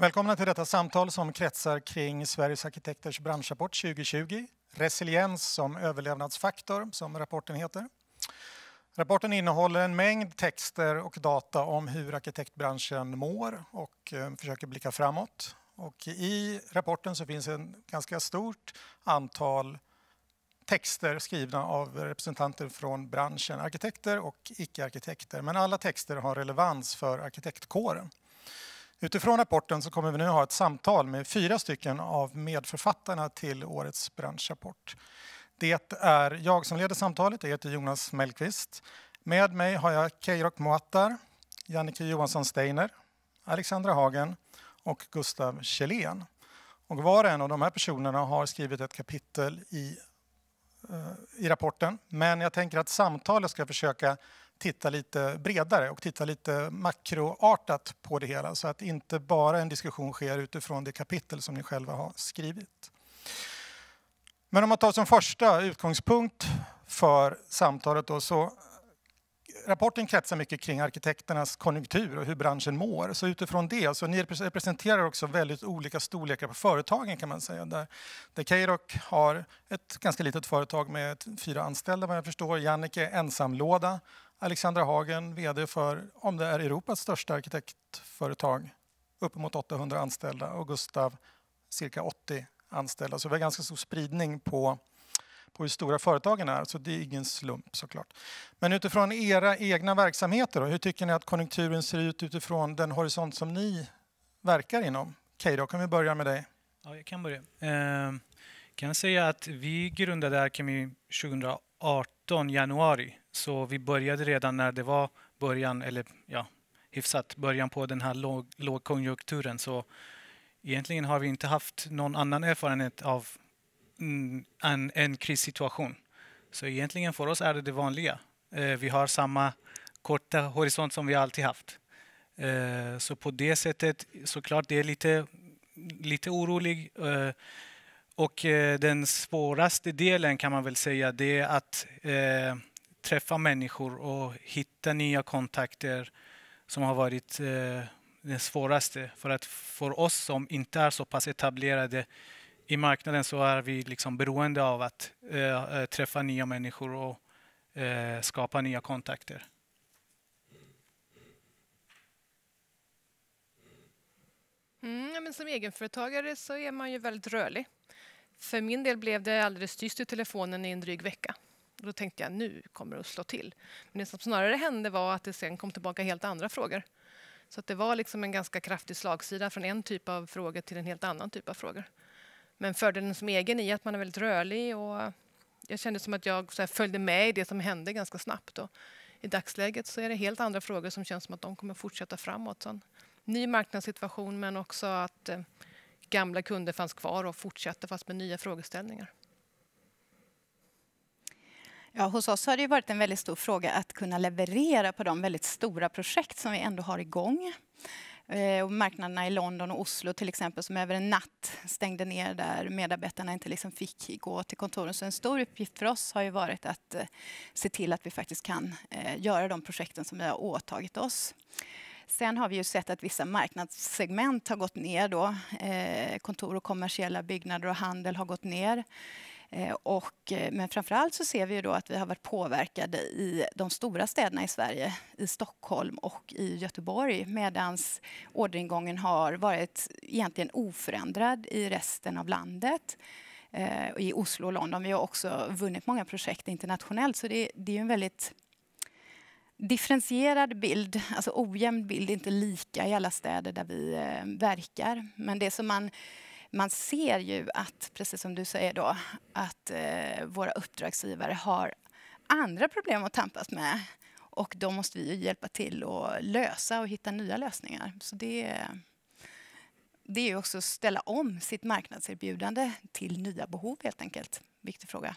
Välkomna till detta samtal som kretsar kring Sveriges arkitekters branschrapport 2020. Resiliens som överlevnadsfaktor, som rapporten heter. Rapporten innehåller en mängd texter och data om hur arkitektbranschen mår och eh, försöker blicka framåt. Och I rapporten så finns ett ganska stort antal texter skrivna av representanter från branschen, arkitekter och icke-arkitekter. Men alla texter har relevans för arkitektkåren. Utifrån rapporten så kommer vi nu ha ett samtal med fyra stycken av medförfattarna till årets branschrapport. Det är jag som leder samtalet, jag heter Jonas Mellqvist. Med mig har jag Keirok Moattar, Jannike Johansson Steiner, Alexandra Hagen och Gustav Kjellén. Och var och en av de här personerna har skrivit ett kapitel i, eh, i rapporten. Men jag tänker att samtalet ska försöka titta lite bredare och titta lite makroartat på det hela så att inte bara en diskussion sker utifrån det kapitel som ni själva har skrivit. Men om man tar som första utgångspunkt för samtalet då, så rapporten kretsar mycket kring arkitekternas konjunktur och hur branschen mår. Så utifrån det, så ni representerar också väldigt olika storlekar på företagen kan man säga. Där, där Keirok har ett ganska litet företag med fyra anställda vad jag förstår. Jannike ensamlåda Alexandra Hagen, VD för, om det är Europas största arkitektföretag, uppemot 800 anställda och Gustav cirka 80 anställda. Så vi har ganska stor spridning på, på hur stora företagen är, så det är ingen slump såklart. Men utifrån era egna verksamheter, då, hur tycker ni att konjunkturen ser ut utifrån den horisont som ni verkar inom? Okej, då kan vi börja med dig. Ja, jag kan börja. Eh, kan säga att vi grundade Alchemy 2018, januari. Så vi började redan när det var början, eller ja, hyfsat början på den här låg, lågkonjunkturen. Så egentligen har vi inte haft någon annan erfarenhet av en, mm, en krissituation. Så egentligen för oss är det det vanliga. Eh, vi har samma korta horisont som vi alltid haft. Eh, så på det sättet, såklart, det är lite, lite orolig. Eh, och den svåraste delen kan man väl säga, det är att träffa människor och hitta nya kontakter som har varit eh, det svåraste. För att för oss som inte är så pass etablerade i marknaden så är vi liksom beroende av att eh, eh, träffa nya människor och skapa nya kontakter. Mm, men som egenföretagare så är man ju väldigt rörlig. För min del blev det alldeles tyst i telefonen i en dryg vecka. Och då tänkte jag nu kommer det att slå till. Men det som snarare hände var att det sen kom tillbaka helt andra frågor. Så att det var liksom en ganska kraftig slagsida från en typ av frågor till en helt annan typ av frågor. Men fördelen som egen i att man är väldigt rörlig och jag kände som att jag följde med i det som hände ganska snabbt. Och I dagsläget så är det helt andra frågor som känns som att de kommer fortsätta framåt. Så en ny marknadssituation men också att eh, gamla kunder fanns kvar och fortsatte fast med nya frågeställningar. Ja, hos oss har det ju varit en väldigt stor fråga att kunna leverera på de väldigt stora projekt som vi ändå har igång. Eh, och marknaderna i London och Oslo till exempel som över en natt stängde ner där medarbetarna inte liksom fick gå till kontoren. Så en stor uppgift för oss har ju varit att eh, se till att vi faktiskt kan eh, göra de projekten som vi har åtagit oss. Sen har vi ju sett att vissa marknadssegment har gått ner då. Kontor och kommersiella byggnader och handel har gått ner. Eh, och, eh, men framförallt så ser vi ju då att vi har varit påverkade i de stora städerna i Sverige, i Stockholm och i Göteborg medan orderingången har varit egentligen oförändrad i resten av landet eh, i Oslo och London. Vi har också vunnit många projekt internationellt så det, det är en väldigt differentierad bild, alltså ojämn bild, inte lika i alla städer där vi verkar. Men det som man man ser ju att, precis som du säger då, att eh, våra uppdragsgivare har andra problem att tampas med. Och de måste vi ju hjälpa till att lösa och hitta nya lösningar. Så det, det är också att ställa om sitt marknadserbjudande till nya behov helt enkelt. Viktig fråga.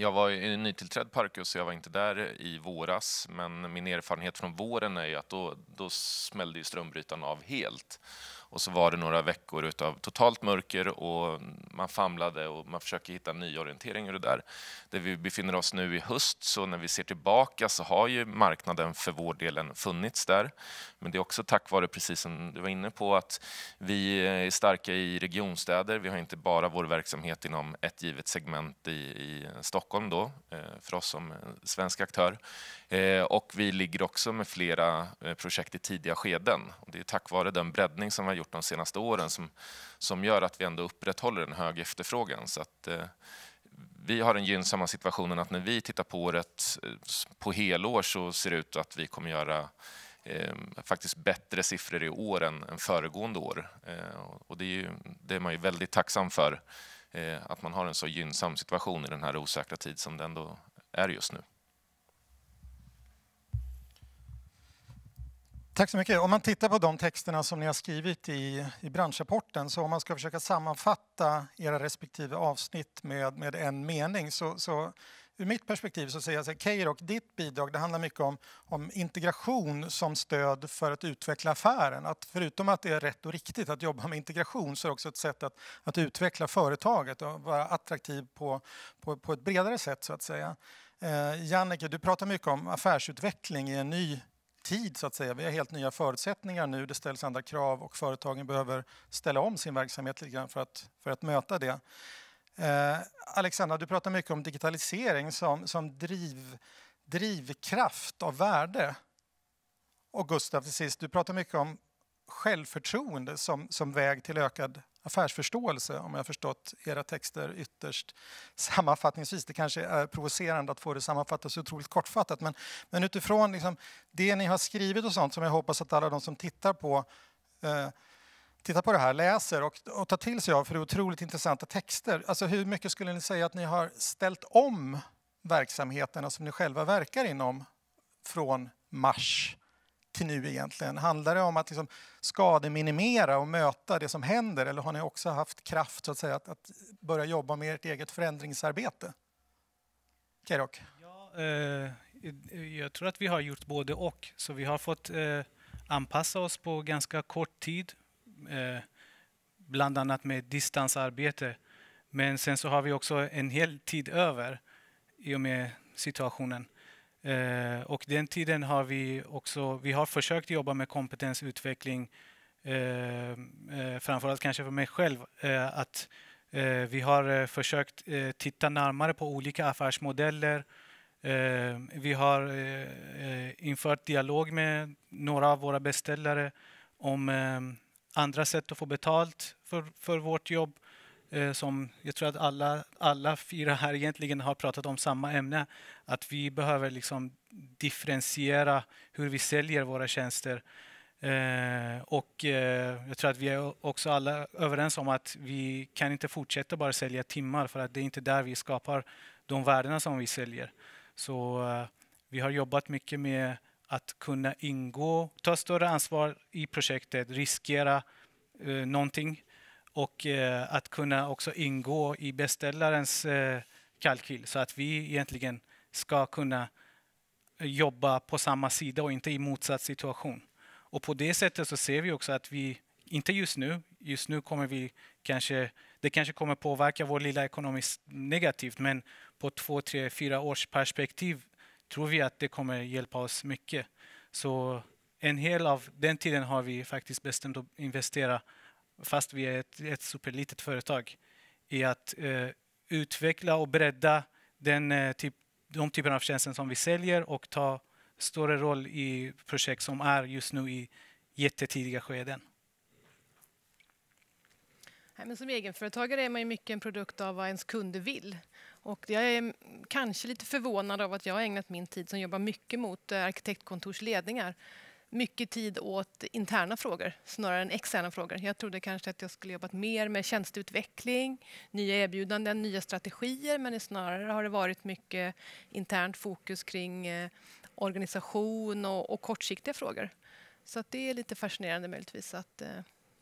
Jag var ju nytillträdd Parkus, så jag var inte där i våras. Men min erfarenhet från våren är ju att då, då smällde ju strömbrytaren av helt. Och så var det några veckor av totalt mörker och man famlade och man försöker hitta en ny orientering ur det där. Där vi befinner oss nu i höst, så när vi ser tillbaka så har ju marknaden för vår delen funnits där. Men det är också tack vare, precis som du var inne på, att vi är starka i regionstäder. Vi har inte bara vår verksamhet inom ett givet segment i, i Stockholm då, eh, för oss som svensk aktör, Eh, och vi ligger också med flera eh, projekt i tidiga skeden. Och det är tack vare den breddning som vi har gjort de senaste åren som, som gör att vi ändå upprätthåller en hög efterfrågan. Så att, eh, vi har den gynnsamma situationen att när vi tittar på året på helår så ser det ut att vi kommer göra eh, faktiskt bättre siffror i år än, än föregående år. Eh, och det är, ju, det är man ju väldigt tacksam för, eh, att man har en så gynnsam situation i den här osäkra tid som det ändå är just nu. Tack så mycket. Om man tittar på de texterna som ni har skrivit i, i branschrapporten så om man ska försöka sammanfatta era respektive avsnitt med, med en mening så, så ur mitt perspektiv så säger jag så här, Keirok, ditt bidrag det handlar mycket om, om integration som stöd för att utveckla affären. Att förutom att det är rätt och riktigt att jobba med integration så är det också ett sätt att, att utveckla företaget och vara attraktiv på, på, på ett bredare sätt så att säga. Eh, Jannike, du pratar mycket om affärsutveckling i en ny tid så att säga. Vi har helt nya förutsättningar nu. Det ställs andra krav och företagen behöver ställa om sin verksamhet lite grann för att, för att möta det. Eh, Alexandra, du pratar mycket om digitalisering som, som driv, drivkraft av värde. Och Gustav, till sist, du pratar mycket om självförtroende som, som väg till ökad affärsförståelse om jag förstått era texter ytterst sammanfattningsvis. Det kanske är provocerande att få det sammanfattat så otroligt kortfattat men, men utifrån liksom det ni har skrivit och sånt som jag hoppas att alla de som tittar på eh, tittar på det här, läser och, och tar till sig av för det är otroligt intressanta texter. Alltså hur mycket skulle ni säga att ni har ställt om verksamheterna som ni själva verkar inom från mars till nu egentligen? Handlar det om att liksom skademinimera och möta det som händer eller har ni också haft kraft så att, säga, att, att börja jobba med ert eget förändringsarbete? Keirok? Ja, eh, jag tror att vi har gjort både och. Så vi har fått eh, anpassa oss på ganska kort tid, eh, bland annat med distansarbete. Men sen så har vi också en hel tid över i och med situationen Eh, och den tiden har vi också, vi har försökt jobba med kompetensutveckling, eh, eh, framförallt kanske för mig själv, eh, att eh, vi har eh, försökt titta närmare på olika affärsmodeller. vi har infört dialog med några av våra beställare om andra sätt att få betalt för, för vårt jobb. Eh, som jag tror att alla, alla fyra här egentligen har pratat om samma ämne, att vi behöver liksom differentiera hur vi säljer våra tjänster. Eh, och eh, jag tror att vi är också alla överens om att vi kan inte fortsätta bara sälja timmar för att det är inte där vi skapar de värdena som vi säljer. Så eh, vi har jobbat mycket med att kunna ingå, ta större ansvar i projektet, riskera eh, någonting och eh, att kunna också ingå i beställarens eh, kalkyl så att vi egentligen ska kunna jobba på samma sida och inte i motsatt situation. Och på det sättet så ser vi också att vi, inte just nu, just nu kommer vi kanske, det kanske kommer påverka vår lilla ekonomi negativt, men på två, tre, fyra års perspektiv tror vi att det kommer hjälpa oss mycket. Så en hel av den tiden har vi faktiskt bestämt att investera fast vi är ett, ett superlitet företag, i att eh, utveckla och bredda den, eh, typ, de typerna av tjänster som vi säljer och ta större roll i projekt som är just nu i jättetidiga skeden. Men som egenföretagare är man ju mycket en produkt av vad ens kunder vill. Och jag är kanske lite förvånad av att jag har ägnat min tid som jobbar mycket mot eh, arkitektkontorsledningar mycket tid åt interna frågor snarare än externa frågor. Jag trodde kanske att jag skulle jobbat mer med tjänsteutveckling, nya erbjudanden, nya strategier men snarare har det varit mycket internt fokus kring eh, organisation och, och, kortsiktiga frågor. Så det är lite fascinerande möjligtvis att eh,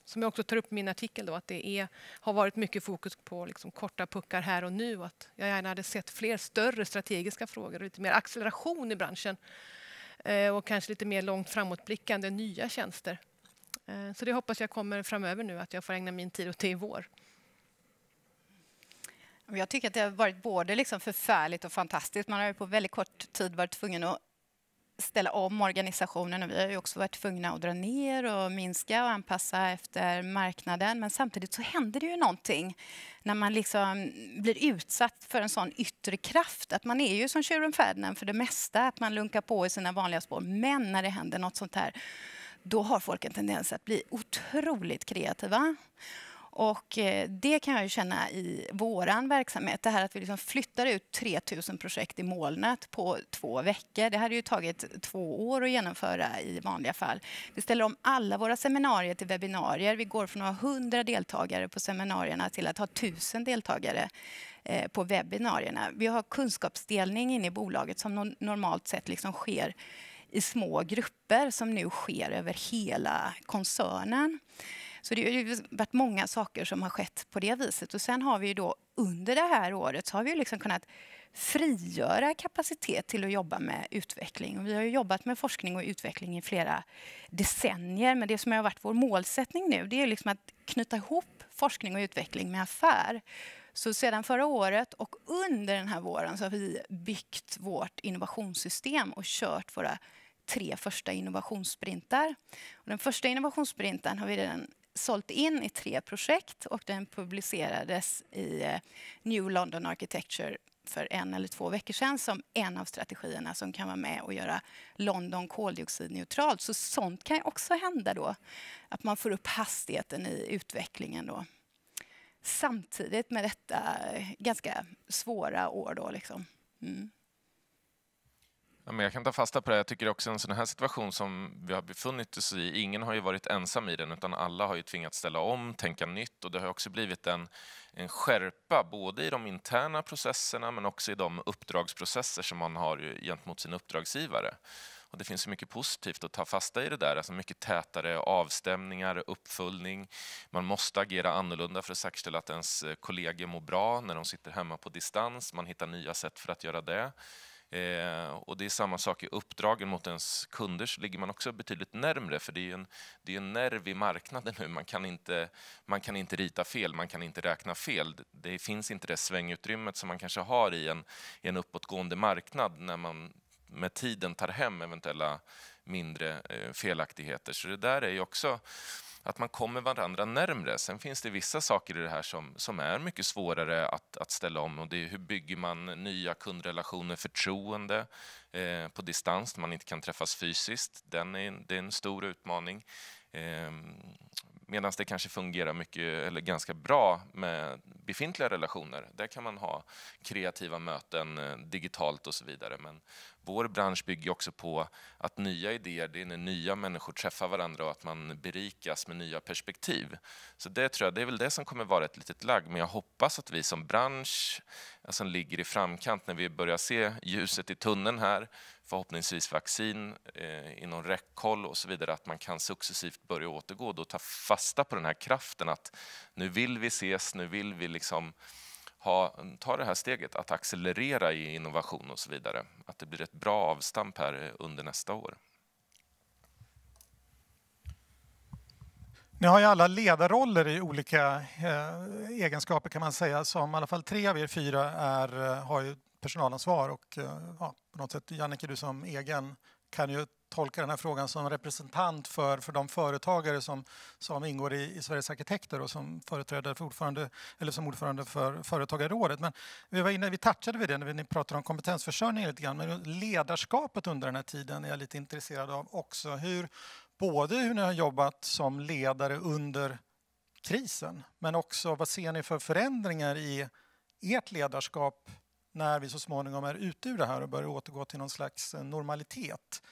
som jag också tar upp i min artikel, då, att det är, har varit mycket fokus på liksom korta puckar här och nu. Att jag gärna hade sett fler större strategiska frågor och lite mer acceleration i branschen Eh, och kanske lite mer långt framåtblickande nya tjänster. Eh, så det hoppas jag kommer framöver nu, att jag får ägna min tid åt det i vår. Jag tycker att det har varit både liksom förfärligt och fantastiskt. Man har ju på väldigt kort tid varit tvungen att ställa om organisationen och vi har ju också varit tvungna att dra ner och minska och anpassa efter marknaden. Men samtidigt så händer det ju någonting när man liksom blir utsatt för en sån yttre kraft. Att man är ju som tjuren Ferdinand för det mesta, att man lunkar på i sina vanliga spår. Men när det händer något sånt här, då har folk en tendens att bli otroligt kreativa. Och eh, det kan jag ju känna i vår verksamhet. Det här att vi liksom flyttar ut 3000 projekt i molnet på två veckor. Det hade ju tagit två år att genomföra i vanliga fall. Vi ställer om alla våra seminarier till webbinarier. Vi går från att ha 100 deltagare på seminarierna till att ha 1000 deltagare eh, på webbinarierna. Vi har kunskapsdelning inne i bolaget som normalt sett liksom sker i små grupper som nu sker över hela koncernen. Så det har varit många saker som har skett på det viset. Och sen har vi ju då under det här året så har vi liksom kunnat frigöra kapacitet till att jobba med utveckling. Och vi har ju jobbat med forskning och utveckling i flera decennier men det som har varit vår målsättning nu det är liksom att knyta ihop forskning och utveckling med affär. Så sedan förra året och under den här våren så har vi byggt vårt innovationssystem och kört våra tre första innovationssprintar. Och den första innovationssprinten har vi redan sålt in i tre projekt och den publicerades i eh, New London Architecture för en eller två veckor sedan som en av strategierna som kan vara med och göra London koldioxidneutralt. Så sånt kan också hända då, att man får upp hastigheten i utvecklingen då. Samtidigt med detta eh, ganska svåra år då liksom. Mm. Ja, men jag kan ta fasta på det. Jag tycker också en sån här situation som vi har befunnit oss i, ingen har ju varit ensam i den utan alla har ju tvingats ställa om, tänka nytt och det har också blivit en, en skärpa både i de interna processerna men också i de uppdragsprocesser som man har gentemot sin uppdragsgivare. Och det finns så mycket positivt att ta fasta i det där, alltså mycket tätare avstämningar, uppföljning. Man måste agera annorlunda för att säkerställa att ens kollegor mår bra när de sitter hemma på distans. Man hittar nya sätt för att göra det. Eh, och det är samma sak i uppdragen mot ens kunder, så ligger man också betydligt närmre för det är ju en, det är en nerv i marknaden nu. Man kan, inte, man kan inte rita fel, man kan inte räkna fel. Det finns inte det svängutrymmet som man kanske har i en, i en uppåtgående marknad när man med tiden tar hem eventuella mindre eh, felaktigheter. Så det där är ju också att man kommer varandra närmre. Sen finns det vissa saker i det här som, som är mycket svårare att, att ställa om. Och det är hur bygger man nya kundrelationer, förtroende eh, på distans när man inte kan träffas fysiskt? Den är, det är en stor utmaning. Ehm, Medan det kanske fungerar mycket, eller ganska bra med befintliga relationer. Där kan man ha kreativa möten eh, digitalt och så vidare. Men vår bransch bygger också på att nya idéer, det är när nya människor träffar varandra och att man berikas med nya perspektiv. Så det tror jag, det är väl det som kommer vara ett litet lagg. Men jag hoppas att vi som bransch Eh, som ligger i framkant när vi börjar se ljuset i tunneln här, förhoppningsvis vaccin eh, inom räckhåll och så vidare, att man kan successivt börja återgå och ta fasta på den här kraften att nu vill vi ses, nu vill vi liksom ha, ta det här steget att accelerera i innovation och så vidare. Att det blir ett bra avstamp här eh, under nästa år. Ni har ju alla ledarroller i olika eh, egenskaper kan man säga som i alla fall tre av er fyra är, eh, har ju personalansvar och eh, ja, på något sätt Jannike du som egen kan ju tolka den här frågan som representant för, för de företagare som, som ingår i, i Sveriges arkitekter och som företrädare för ordförande, eller som ordförande för företagarrådet. Men vi, var inne, vi touchade vid det när ni pratade om kompetensförsörjning lite grann, men ledarskapet under den här tiden är jag lite intresserad av också. Hur både hur ni har jobbat som ledare under krisen, men också vad ser ni för förändringar i ert ledarskap när vi så småningom är ute ur det här och börjar återgå till någon slags eh, normalitet?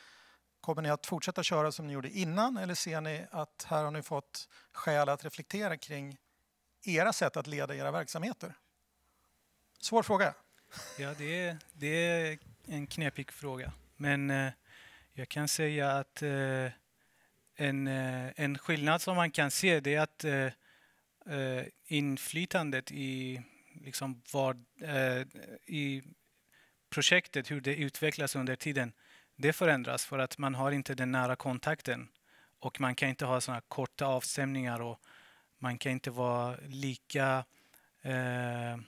Kommer ni att fortsätta köra som ni gjorde innan eller ser ni att här har ni fått skäl att reflektera kring era sätt att leda era verksamheter? Svår fråga. Ja, det är, det är en knepig fråga. Men eh, jag kan säga att eh, en, eh, en skillnad som man kan se det är att eh, eh inflytandet i, liksom var, eh, i projektet, hur det utvecklas under tiden, det förändras för att man har inte den nära kontakten och man kan inte ha såna korta avstämningar och man kan inte vara lika eh, eh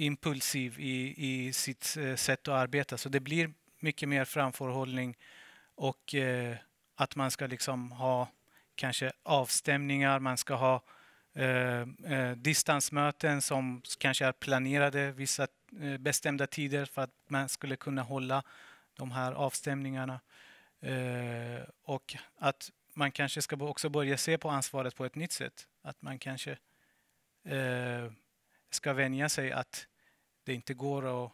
impulsiv i, i sitt sätt att arbeta. Så det blir mycket mer framförhållning och eh, att man ska liksom ha kanske avstämningar, man ska ha eh, eh, distansmöten som kanske är planerade vissa eh, bestämda tider för att man skulle kunna hålla de här avstämningarna. Eh, och att man kanske ska också börja se på ansvaret på ett nytt sätt. Att man kanske eh, ska vänja sig att det inte går att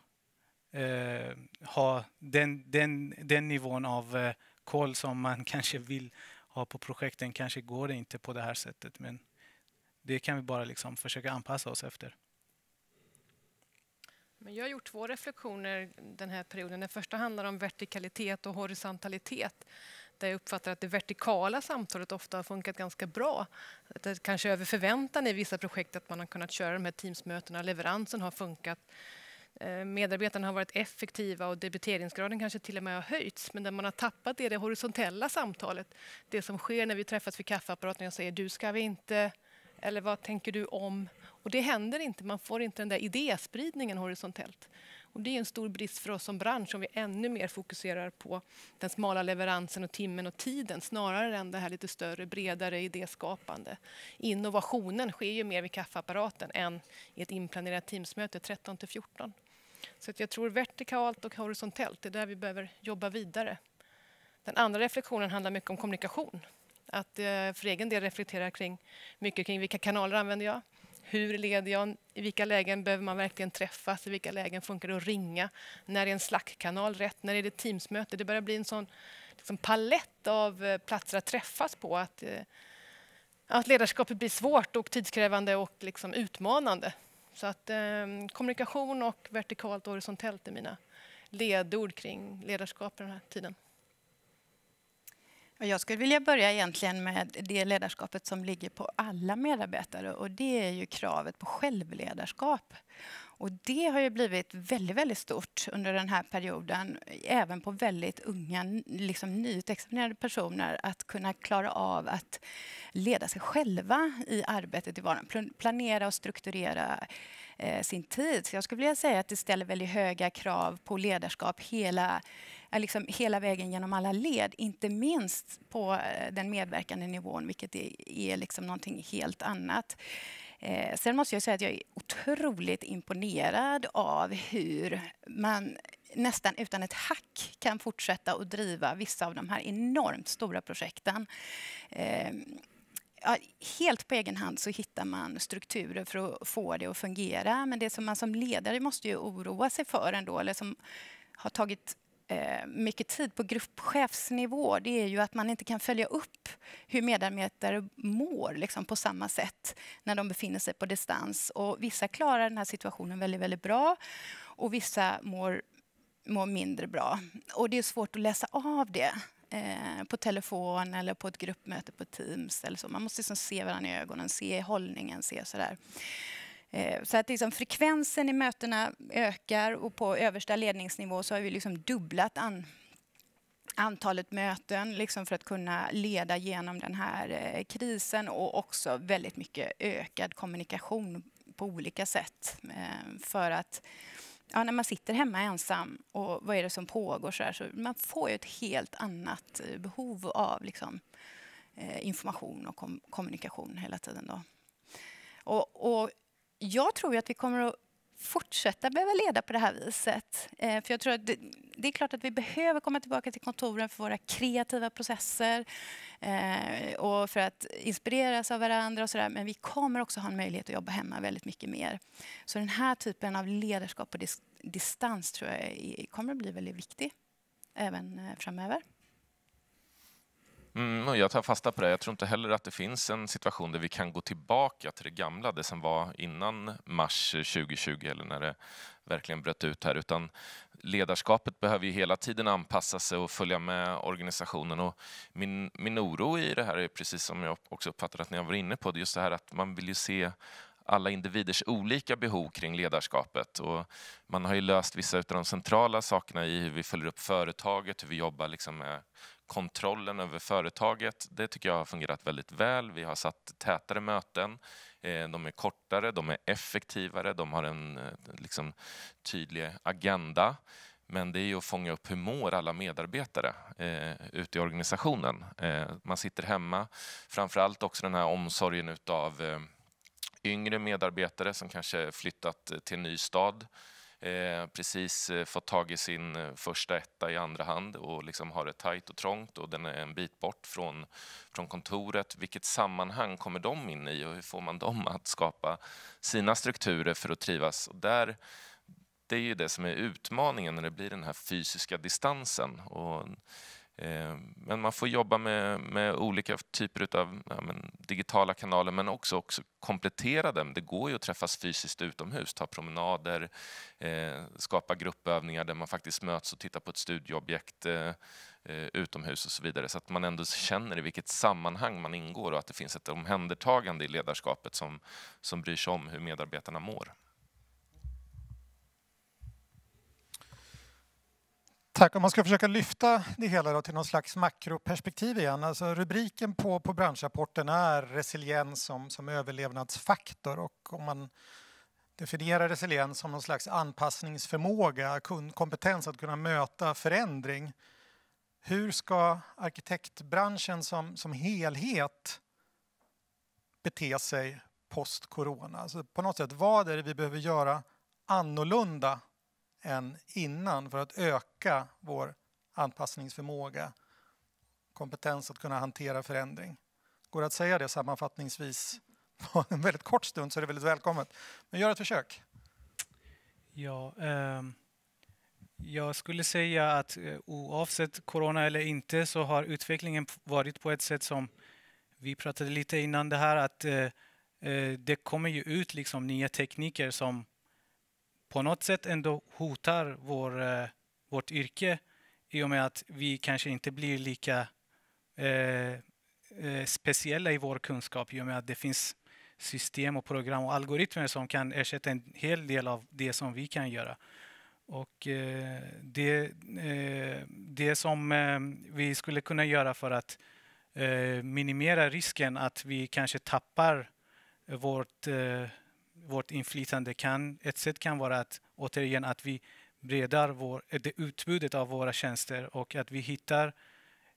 eh, ha den, den, den nivån av eh, koll som man kanske vill ha på projekten. Kanske går det inte på det här sättet, men det kan vi bara liksom försöka anpassa oss efter. Men jag har gjort två reflektioner den här perioden. Den första handlar om vertikalitet och horisontalitet där jag uppfattar att det vertikala samtalet ofta har funkat ganska bra. Det kanske över förväntan i vissa projekt att man har kunnat köra de här teamsmötena, leveransen har funkat. Eh, medarbetarna har varit effektiva och debiteringsgraden kanske till och med har höjts. Men det man har tappat är det horisontella samtalet. Det som sker när vi träffas vid kaffeapparaten. och Jag säger du ska vi inte, eller vad tänker du om? Och det händer inte. Man får inte den där idéspridningen horisontellt. Och det är en stor brist för oss som bransch om vi ännu mer fokuserar på den smala leveransen och timmen och tiden snarare än det här lite större, bredare idéskapande. Innovationen sker ju mer vid kaffeapparaten än i ett inplanerat Teamsmöte 13 till 14. Så att jag tror vertikalt och horisontellt, det är där vi behöver jobba vidare. Den andra reflektionen handlar mycket om kommunikation. Att eh, för egen del reflektera kring, mycket kring vilka kanaler använder jag? Hur leder jag? I vilka lägen behöver man verkligen träffas? I vilka lägen funkar det att ringa? När är en slackkanal rätt? När är det Teamsmöte? Det börjar bli en sån liksom, palett av eh, platser att träffas på. Att, eh, att ledarskapet blir svårt och tidskrävande och liksom, utmanande. Så att eh, kommunikation och vertikalt och horisontellt är mina ledord kring ledarskap i den här tiden. Jag skulle vilja börja egentligen med det ledarskapet som ligger på alla medarbetare och det är ju kravet på självledarskap. Och det har ju blivit väldigt, väldigt stort under den här perioden, även på väldigt unga, liksom nyutexaminerade personer, att kunna klara av att leda sig själva i arbetet i vardagen, planera och strukturera eh, sin tid. Så jag skulle vilja säga att det ställer väldigt höga krav på ledarskap hela, eh, liksom hela vägen genom alla led, inte minst på eh, den medverkande nivån, vilket är, är liksom någonting helt annat. Eh, sen måste jag säga att jag är otroligt imponerad av hur man nästan utan ett hack kan fortsätta att driva vissa av de här enormt stora projekten. Eh, ja, helt på egen hand så hittar man strukturer för att få det att fungera. Men det som man som ledare måste ju oroa sig för ändå, eller som har tagit eh, mycket tid på gruppchefsnivå, det är ju att man inte kan följa upp hur medarbetare mår liksom, på samma sätt när de befinner sig på distans. Och vissa klarar den här situationen väldigt, väldigt bra och vissa mår mår mindre bra. Och det är svårt att läsa av det eh, på telefon eller på ett gruppmöte på Teams. Eller så. Man måste liksom se varandra i ögonen, se hållningen, se sådär. Eh, så att liksom frekvensen i mötena ökar och på översta ledningsnivå så har vi liksom dubblat an antalet möten liksom för att kunna leda genom den här eh, krisen och också väldigt mycket ökad kommunikation på olika sätt eh, för att ja, när man sitter hemma ensam och vad är det som pågår så, här, så man får ju ett helt annat eh, behov av liksom, eh, information och kom kommunikation hela tiden. Då. Och, och jag tror att vi kommer att fortsätta behöva leda på det här viset. Eh, för jag tror att det, det är klart att vi behöver komma tillbaka till kontoren för våra kreativa processer eh, och för att inspireras av varandra och sådär. Men vi kommer också ha en möjlighet att jobba hemma väldigt mycket mer. Så den här typen av ledarskap på dis distans tror jag kommer att bli väldigt viktig även eh, framöver. Mm, jag tar fasta på det. Jag tror inte heller att det finns en situation där vi kan gå tillbaka till det gamla, det som var innan mars 2020 eller när det verkligen bröt ut här, utan ledarskapet behöver ju hela tiden anpassa sig och följa med organisationen. Och min, min oro i det här är precis som jag också uppfattade att ni har varit inne på, det just det här att man vill ju se alla individers olika behov kring ledarskapet. Och man har ju löst vissa av de centrala sakerna i hur vi följer upp företaget, hur vi jobbar liksom med kontrollen över företaget. Det tycker jag har fungerat väldigt väl. Vi har satt tätare möten. Eh, de är kortare, de är effektivare, de har en eh, liksom, tydlig agenda. Men det är ju att fånga upp hur mår alla medarbetare eh, ute i organisationen. Eh, man sitter hemma, framför allt också den här omsorgen av eh, yngre medarbetare som kanske flyttat till en ny stad Eh, precis eh, fått tag i sin eh, första etta i andra hand och liksom har det tajt och trångt och den är en bit bort från, från kontoret. Vilket sammanhang kommer de in i och hur får man dem att skapa sina strukturer för att trivas? Och där, det är ju det som är utmaningen när det blir den här fysiska distansen. Och Eh, men man får jobba med, med olika typer av ja, digitala kanaler men också, också komplettera dem. Det går ju att träffas fysiskt utomhus, ta promenader, eh, skapa gruppövningar där man faktiskt möts och tittar på ett studieobjekt eh, eh, utomhus och så vidare så att man ändå känner i vilket sammanhang man ingår och att det finns ett omhändertagande i ledarskapet som, som bryr sig om hur medarbetarna mår. Tack. Om man ska försöka lyfta det hela då till någon slags makroperspektiv igen. Alltså rubriken på, på branschrapporten är resiliens som, som överlevnadsfaktor. Och om man definierar resiliens som någon slags anpassningsförmåga, kompetens att kunna möta förändring. Hur ska arkitektbranschen som, som helhet bete sig post-corona? Alltså på något sätt, vad är det vi behöver göra annorlunda än innan för att öka vår anpassningsförmåga, kompetens att kunna hantera förändring. Går det att säga det sammanfattningsvis på en väldigt kort stund så är det väldigt välkommet. Men gör ett försök. Ja, ehm, jag skulle säga att eh, oavsett corona eller inte så har utvecklingen varit på ett sätt som vi pratade lite innan det här att eh, eh, det kommer ju ut liksom nya tekniker som på något sätt ändå hotar vår, eh, vårt yrke i och med att vi kanske inte blir lika eh, eh, speciella i vår kunskap i och med att det finns system och program och algoritmer som kan ersätta en hel del av det som vi kan göra. Och eh, det, eh, det som eh, vi skulle kunna göra för att eh, minimera risken att vi kanske tappar vårt eh, vårt inflytande kan, ett sätt kan vara att återigen att vi breddar vår, eh, det utbudet av våra tjänster och att vi hittar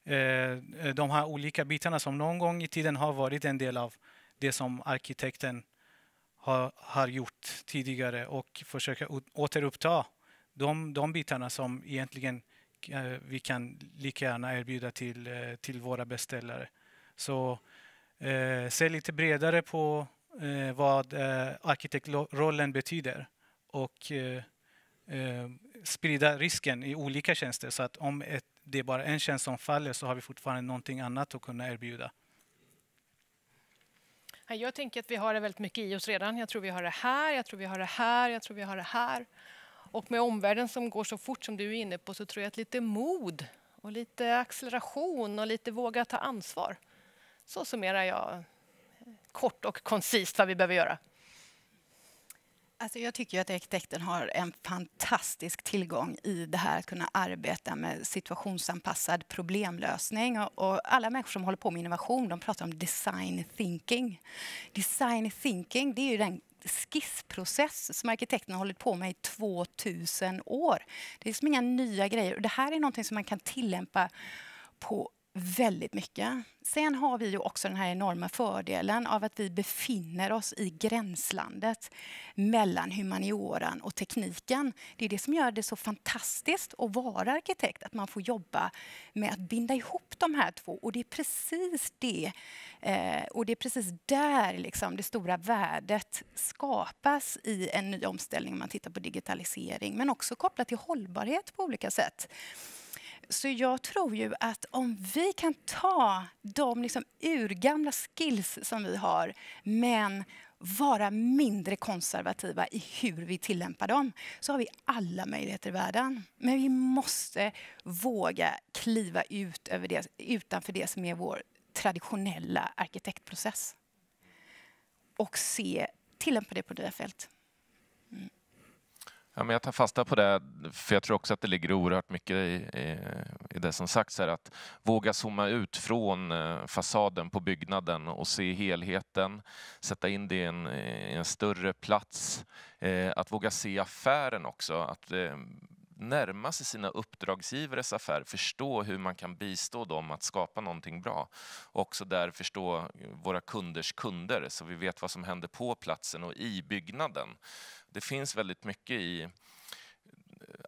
eh, de här olika bitarna som någon gång i tiden har varit en del av det som arkitekten har, har gjort tidigare och försöka återuppta de, de bitarna som egentligen eh, vi kan lika gärna erbjuda till, eh, till våra beställare. Så eh, se lite bredare på eh, vad eh, arkitektrollen betyder och eh, eh, sprida risken i olika tjänster så att om ett, det är bara en tjänst som faller så har vi fortfarande någonting annat att kunna erbjuda. Jag tänker att vi har det väldigt mycket i oss redan. Jag tror vi har det här, jag tror vi har det här, jag tror vi har det här. Och med omvärlden som går så fort som du är inne på så tror jag att lite mod och lite acceleration och lite våga ta ansvar. Så summerar jag kort och koncist vad vi behöver göra? Alltså jag tycker ju att arkitekten har en fantastisk tillgång i det här att kunna arbeta med situationsanpassad problemlösning. Och alla människor som håller på med innovation de pratar om design thinking. Design thinking det är ju den skissprocess som arkitekten har hållit på med i 2000 år. Det är liksom inga nya grejer. Och det här är någonting som man kan tillämpa på väldigt mycket. Sen har vi ju också den här enorma fördelen av att vi befinner oss i gränslandet mellan humanioran och tekniken. Det är det som gör det så fantastiskt att vara arkitekt, att man får jobba med att binda ihop de här två. Och det är precis det, eh, och det är precis där liksom det stora värdet skapas i en ny omställning om man tittar på digitalisering, men också kopplat till hållbarhet på olika sätt. Så jag tror ju att om vi kan ta de liksom urgamla skills som vi har men vara mindre konservativa i hur vi tillämpar dem så har vi alla möjligheter i världen. Men vi måste våga kliva ut över det, utanför det som är vår traditionella arkitektprocess och se, tillämpa det på nya fält. Ja, men jag tar fasta på det, för jag tror också att det ligger oerhört mycket i, i, i det som sagts här. Att våga zooma ut från eh, fasaden på byggnaden och se helheten, sätta in det i en, i en större plats. Eh, att våga se affären också, att eh, närma sig sina uppdragsgivares affär, förstå hur man kan bistå dem att skapa någonting bra. Och också där förstå våra kunders kunder, så vi vet vad som händer på platsen och i byggnaden det finns väldigt mycket i...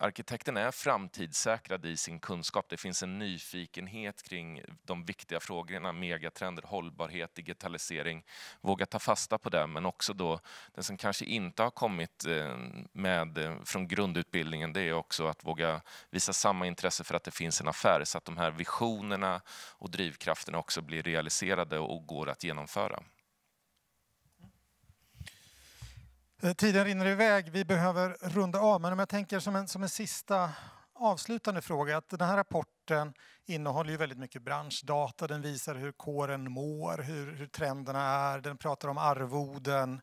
Arkitekten är framtidssäkrad i sin kunskap. Det finns en nyfikenhet kring de viktiga frågorna, megatrender, hållbarhet, digitalisering. Våga ta fasta på det, men också då Det som kanske inte har kommit eh, med eh, från grundutbildningen, det är också att våga visa samma intresse för att det finns en affär, så att de här visionerna och drivkrafterna också blir realiserade och går att genomföra. Eh, tiden rinner iväg, vi behöver runda av. Men om jag tänker som en, som en sista avslutande fråga, att den här rapporten innehåller ju väldigt mycket branschdata. Den visar hur kåren mår, hur, hur trenderna är, den pratar om arvoden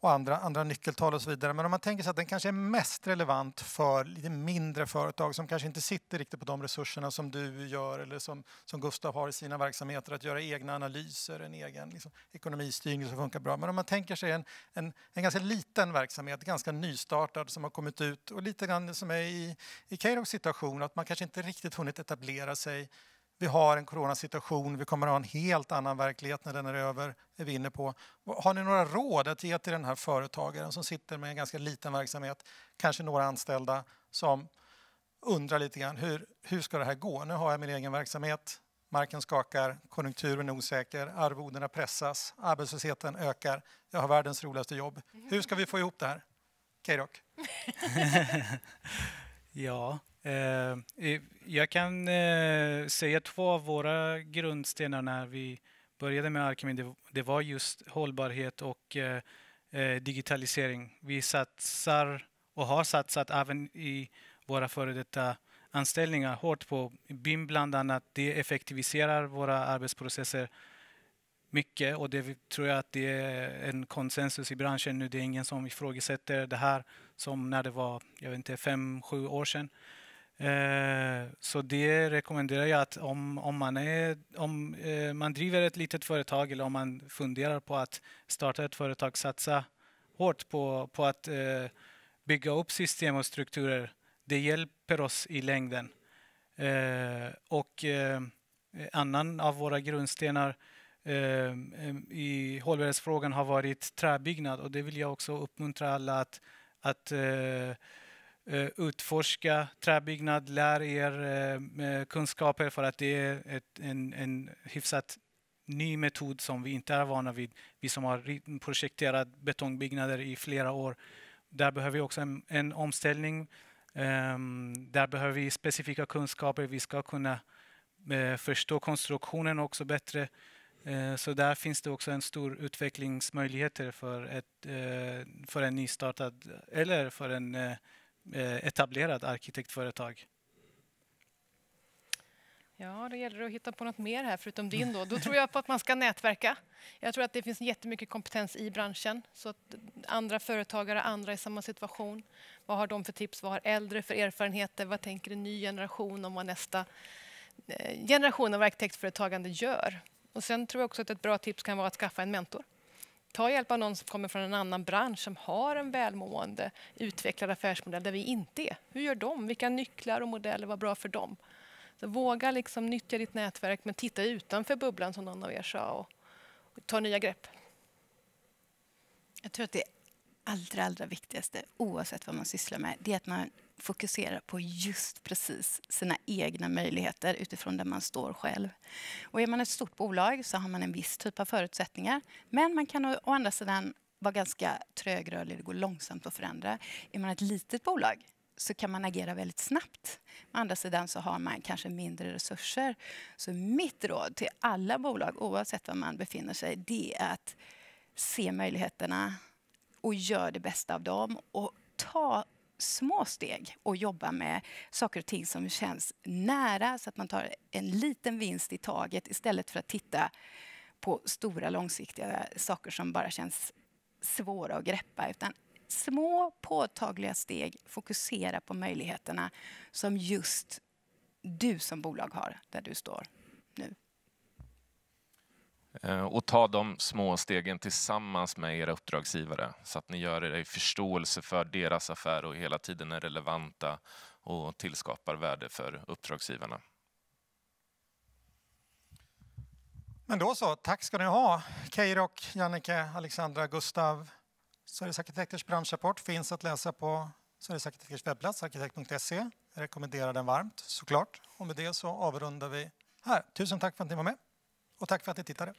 och andra, andra nyckeltal och så vidare. Men om man tänker sig att den kanske är mest relevant för lite mindre företag som kanske inte sitter riktigt på de resurserna som du gör eller som, som Gustav har i sina verksamheter, att göra egna analyser, en egen liksom, ekonomistyrning som funkar bra. Men om man tänker sig en, en, en ganska liten verksamhet, ganska nystartad som har kommit ut och lite grann som är i, i Keiros situation, att man kanske inte riktigt hunnit etablera sig vi har en coronasituation, vi kommer att ha en helt annan verklighet när den är över. Är vi inne på. Har ni några råd att ge till den här företagaren som sitter med en ganska liten verksamhet, kanske några anställda, som undrar lite grann hur, hur ska det här gå? Nu har jag min egen verksamhet, marken skakar, konjunkturen är osäker, arvodena pressas, arbetslösheten ökar, jag har världens roligaste jobb. Hur ska vi få ihop det här? Keirok? ja, Eh, jag kan eh, säga två av våra grundstenar när vi började med Arkimin. Det var just hållbarhet och eh, digitalisering. Vi satsar och har satsat även i våra före detta anställningar hårt på BIM bland annat. Det effektiviserar våra arbetsprocesser mycket och det tror jag att det är en konsensus i branschen nu. Det är ingen som ifrågasätter det här som när det var, jag vet inte, fem, sju år sedan. Eh, så det rekommenderar jag att om, om, man, är, om eh, man driver ett litet företag eller om man funderar på att starta ett företag, satsa hårt på, på att eh, bygga upp system och strukturer. Det hjälper oss i längden. och annan av våra grundstenar i hållbarhetsfrågan har varit träbyggnad och det vill jag också uppmuntra alla att, att Eh, utforska träbyggnad, lär er eh, eh, kunskaper för att det är ett, en, en hyfsat ny metod som vi inte är vana vid. Vi som har projekterat betongbyggnader i flera år. Där behöver vi också en, en omställning. Um, där behöver vi specifika kunskaper. Vi ska kunna uh, förstå konstruktionen också bättre. Uh, så där finns det också en stor utvecklingsmöjligheter för, ett, uh, för en nystartad eller för en Eh, etablerad arkitektföretag. Ja, det gäller att hitta på något mer här förutom din då. Då tror jag på att man ska nätverka. Jag tror att det finns jättemycket kompetens i branschen så att andra företagare, andra i samma situation. Vad har de för tips? Vad har äldre för erfarenheter? Vad tänker en ny generation om vad nästa eh, generation av arkitektföretagande gör? Och sen tror jag också att ett bra tips kan vara att skaffa en mentor. Ta hjälp av någon som kommer från en annan bransch som har en välmående, utvecklad affärsmodell där vi inte är. Hur gör de? Vilka nycklar och modeller var bra för dem? Så våga liksom nyttja ditt nätverk men titta utanför bubblan som någon av er sa och, och ta nya grepp. Jag tror att det allra, allra viktigaste oavsett vad man sysslar med det är att man fokusera på just precis sina egna möjligheter utifrån där man står själv. Och är man ett stort bolag så har man en viss typ av förutsättningar. Men man kan å andra sidan vara ganska trögrörlig, det går långsamt att förändra. Är man ett litet bolag så kan man agera väldigt snabbt. Å andra sidan så har man kanske mindre resurser. Så mitt råd till alla bolag, oavsett var man befinner sig, det är att se möjligheterna och gör det bästa av dem och ta små steg och jobba med saker och ting som känns nära så att man tar en liten vinst i taget istället för att titta på stora långsiktiga saker som bara känns svåra att greppa. Utan små påtagliga steg, fokusera på möjligheterna som just du som bolag har där du står nu. Eh, och ta de små stegen tillsammans med era uppdragsgivare så att ni gör er i förståelse för deras affär och hela tiden är relevanta och tillskapar värde för uppdragsgivarna. Men då så, tack ska ni ha. Keirok, Jannike, Alexandra, Gustav. Sveriges arkitekters branschrapport finns att läsa på Sveriges arkitekters webbplats, arkitekt.se. Jag rekommenderar den varmt såklart. Och med det så avrundar vi här. Tusen tack för att ni var med. Och tack för att ni tittade.